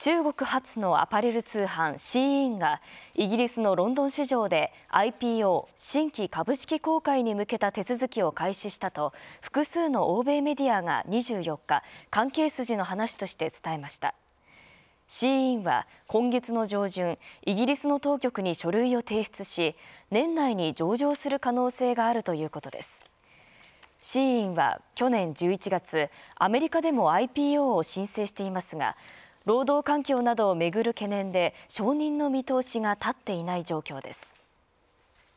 中国発のアパレル通販 SHEIN がイギリスのロンドン市場で IPO 新規株式公開に向けた手続きを開始したと複数の欧米メディアが24日関係筋の話として伝えました。シーインは今月の上旬イギリスの当局に書類を提出し年内に上場する可能性があるということですシーンは去年11月アメリカでも IPO を申請していますが労働環境などをめぐる懸念で承認の見通しが立っていない状況です。